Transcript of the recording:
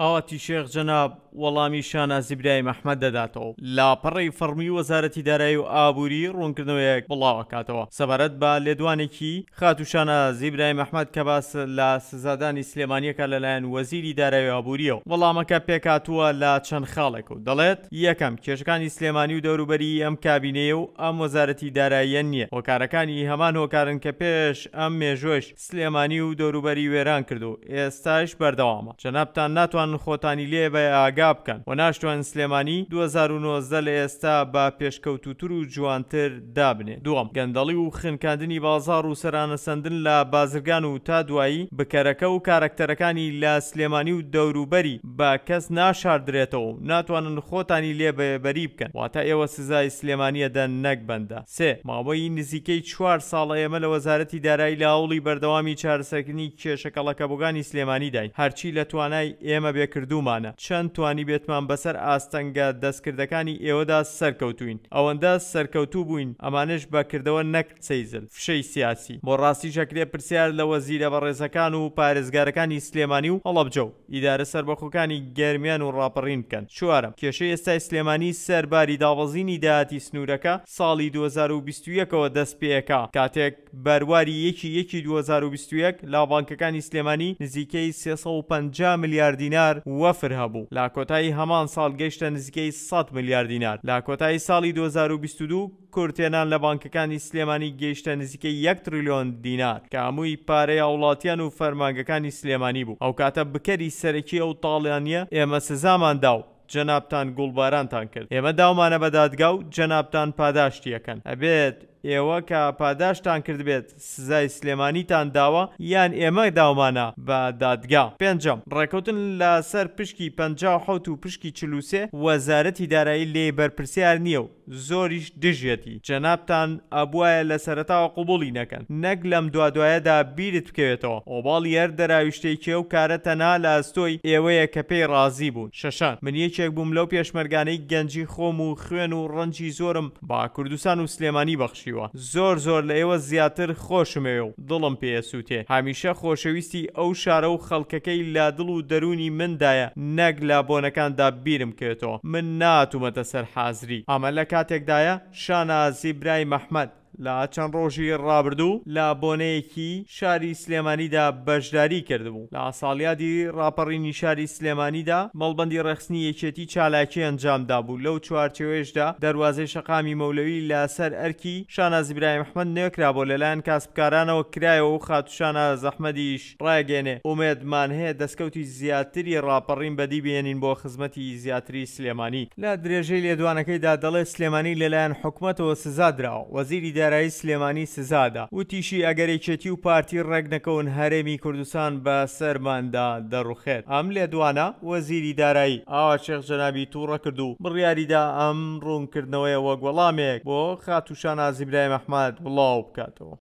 ئاواتی شێخ جەناب وەڵامی شانە زیبرای مەحمەد دەداتەوە لاپەڕی فەرمی وەزارەتی دارایی و ئابووری ڕوونکردنەوەیەک بڵاوەکاتەوە سەبارەت بە لێدوانێکی خاتوشانە زیبرای مەحمەد کە باس لە سزادانی سلێمانیەکە لەلایەن وەزیری دارایی ئابووریەوە وەڵامەکە پێکاتووە لە چەند خاڵێک و دەڵێت یەکەم کێشەکانی سلێمانی و دەوروبەری ئەم کابینەیە و ئەم وەزارەتی داراییە نییە هۆکارەکانی هەمان هۆکارن کە پێش ئەم مێژۆش سلێمانی و دەوروبەری وێران کردو ئێستاش بەردەوامە جەنابتان ناتوان خۆتان خۆتانی لێ بە ئاگا بکەن و ناشتوان سلێمانی 2009 لە ئێستا بە پێشکەوتوتر و جوانتر دابنێ دووەم گەندەڵی و خنکاندنی بازار و سەرانە سندن لە بازرگان و تا دوایی بکەرەکە و کارکتەرەکانی لە سلێمانی و دەوروبەری بە کەس ناشاردرێتەوە ناتوانن خۆتانی لێ بەبەری بکەن واتە ئێوە سزای سلێمانیە دەن نەک بەندە سێ ماوەی نزیکەی چوار ساڵ ئێمە لە وەزارەتی دارایی لە هەوڵی بەردەوامی چارەسەرکردنی کێشەکەڵەکە بۆگانی سلێمانی دای هەرچی لە توانای ئێمە بێ کردومانە چەند توانی بێتمان بەسەر ئاستەنگە دەستکردەکانی ئێوەدا سەرکەوتوین ئەوەندە سەرکەوتوو بووین ئەمانش بەکردەوە نەک سەیزل فشەی سیاسی بۆ ڕاستی شەکرێ پرسیار لەوە زیرە بە ڕێزەکان و پارێزگارەکانی سلێمانی و هەڵەبجە و ئیدارە سربەخۆکانی گەرمیان و ڕاپەڕین بکەن چوارم کێشەی ئێستای سلێمانی سەرباری داوەزینی داهاتی سنوورەکە ساڵی 2021ەوە دەست پێەکە کاتێک بەرواری یەکی یەکی 2021 لاوانکەکانی سلێمانی نزیکەی 350 میلیارد دینار دینار وەفر هەبوو لا کۆتایی هەمان ساڵ گەیشتە نزیکەی 100 میلیارد دینار لا کۆتایی ساڵی 2022 کورتێنان لە بانکەکانی سلێمانی گەیشتە نزیکەی 1 تریلیۆن دینار کە هەمووی پارەیە وڵاتیان و فەرمانگەکانی سلێمانی بوو ئەو کاتە بکەری سەرەکی ئەو تاڵیانە ئێمە سزامان داو جەنابان گوڵبارانتان کرد ئێمە داومانە بەدادگا و جەنابان پاداشتیەکەن ئەبێت ئێوە کە پاداشتان کرد بێت سزای سلێمانیتان داوە یان ئێمە داومانە بە دادگا پێنجم ڕێکوتن لە سەر پشکی 50 و پشکی چلووسێ وەزارەتی دارایی لێ بەرپرسیار نییە و زۆریش دژێتی جەنابان ئەبواە لە سەرتاوە قوبڵی نەکەن نەک لەم دوادوایەدا بیرت بکەوێتەوە ئۆباڵی هەر دەراویشتێکێ و کارەتەنا لە ئەستۆی ئێوەیە کە پێی ڕازی بوون شەشان من یەکێک بووم لەو پێشمەرگانەی گەنجی خۆم و خوێن و ڕەنجی زۆرم با کوردستان و سلێمانی بەخشیوە زۆر زۆر لە ئێوە زیاتر خۆشمەوێ و دڵم پێسووتێ هەمیشە خۆشەویستی ئەو شارە و خەڵکەکەی لا دڵ و دەرونی مندایە نەک لابۆنەکاندا بیرم کرێتەوە من ناتومەتە سەر حازری ئەمە لەکە کاتێکدایە شانازی برای مەحمەد لە چەند ڕۆژی ڕابردوو لە بۆنەیەکی شاری سلێمانیدا بەشداری کردبوو لە ساڵیادی ڕاپەڕینی شاری سلێمانیدا مەڵبندی ڕخستنی یەکێتی چالاکی ئەنجامدا بوو لەو چوارچێوێشدا دەواازەی شەقامی مەولەوی لەسەر ئەرکی شانە زیبرای مححمد نێکرا بۆ لەلایەن کاسبکارانەوە کرایەوە و خاتوشانە زەحمەدیش ڕایگەێنێ ئومێدمان هەیە دەستکەوتی زیاتری ڕاپەڕین بەدی بێنین بۆ خزمەتی زیاتری سلێمانی لە درێژەی لێدوانەکەیدا دەڵێ سلێمانی لەلایەن حکوومەتەوە سزادراوە وەزیری دە یارایی سلێمانی سزادا وتیشی ئەگەرێکێتی و پارتی ڕێگنەکەون هەرێمی کوردستان بە سەرماندا دەڕوخێت ئەم لێ دوانە وەزیری دارایی ئاوا شێخ جەنابی تووڕە کرد و بڕیاریدا ئەم ڕوونکردنەوەی وە گوڵامێک بۆ خاتوشان ئازیبرای مەحماد وڵاو بکاتەوە